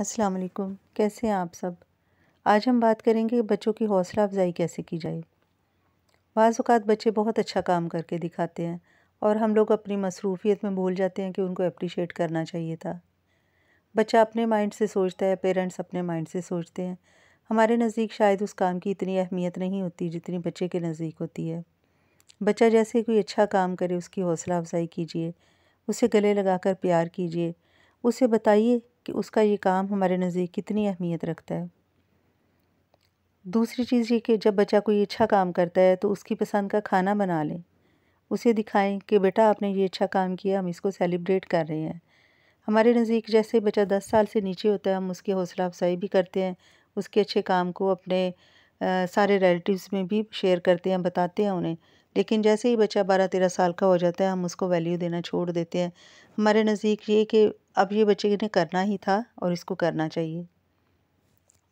अस्सलाम वालेकुम कैसे हैं आप सब आज हम बात करेंगे कि बच्चों की हौसला अफजाई कैसे की जाए बाज़ात बच्चे बहुत अच्छा काम करके दिखाते हैं और हम लोग अपनी मसरूफियत में भूल जाते हैं कि उनको अप्रिशिएट करना चाहिए था बच्चा अपने माइंड से सोचता है पेरेंट्स अपने माइंड से सोचते हैं हमारे नज़दीक शायद उस काम की इतनी अहमियत नहीं होती जितनी बच्चे के नज़दीक होती है बच्चा जैसे कोई अच्छा काम करे उसकी हौसला अफजाई कीजिए उसे गले लगाकर प्यार कीजिए उसे बताइए कि उसका ये काम हमारे नज़दीक कितनी अहमियत रखता है दूसरी चीज़ ये कि जब बच्चा कोई अच्छा काम करता है तो उसकी पसंद का खाना बना लें उसे दिखाएं कि बेटा आपने ये अच्छा काम किया हम इसको सेलिब्रेट कर रहे हैं हमारे नज़दीक जैसे बच्चा दस साल से नीचे होता है हम उसकी हौसला अफजाई भी करते हैं उसके अच्छे काम को अपने आ, सारे रिलेटिव्स में भी शेयर करते हैं बताते हैं उन्हें लेकिन जैसे ही बच्चा बारह तेरह साल का हो जाता है हम उसको वैल्यू देना छोड़ देते हैं हमारे नज़दीक ये कि अब ये बच्चे ने करना ही था और इसको करना चाहिए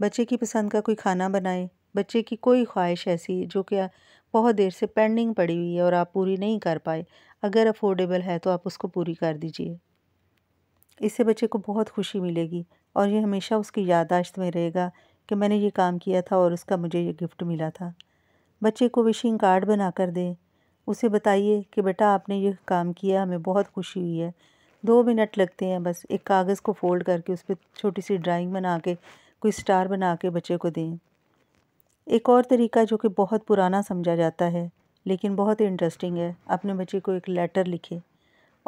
बच्चे की पसंद का कोई खाना बनाए बच्चे की कोई ख्वाहिश ऐसी जो कि बहुत देर से पेंडिंग पड़ी हुई है और आप पूरी नहीं कर पाए अगर अफोर्डेबल है तो आप उसको पूरी कर दीजिए इससे बच्चे को बहुत खुशी मिलेगी और ये हमेशा उसकी यादाश्त में रहेगा कि मैंने ये काम किया था और उसका मुझे ये गिफ्ट मिला था बच्चे को विशिंग कार्ड बना कर दें उसे बताइए कि बेटा आपने ये काम किया हमें बहुत खुशी हुई है दो मिनट लगते हैं बस एक कागज़ को फोल्ड करके उस पर छोटी सी ड्राइंग बना के कोई स्टार बना के बच्चे को दें एक और तरीका जो कि बहुत पुराना समझा जाता है लेकिन बहुत इंटरेस्टिंग है अपने बच्चे को एक लेटर लिखे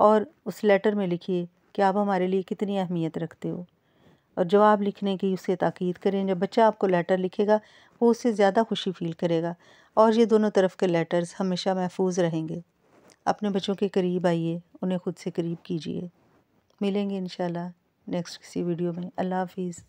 और उस लेटर में लिखिए कि आप हमारे लिए कितनी अहमियत रखते हो और जवाब लिखने की उससे ताकीद करें जब बच्चा आपको लेटर लिखेगा वो उससे ज़्यादा खुशी फील करेगा और ये दोनों तरफ के लेटर्स हमेशा महफूज रहेंगे अपने बच्चों के करीब आइए उन्हें ख़ुद से करीब कीजिए मिलेंगे इन नेक्स्ट किसी वीडियो में अल्लाह हाफिज़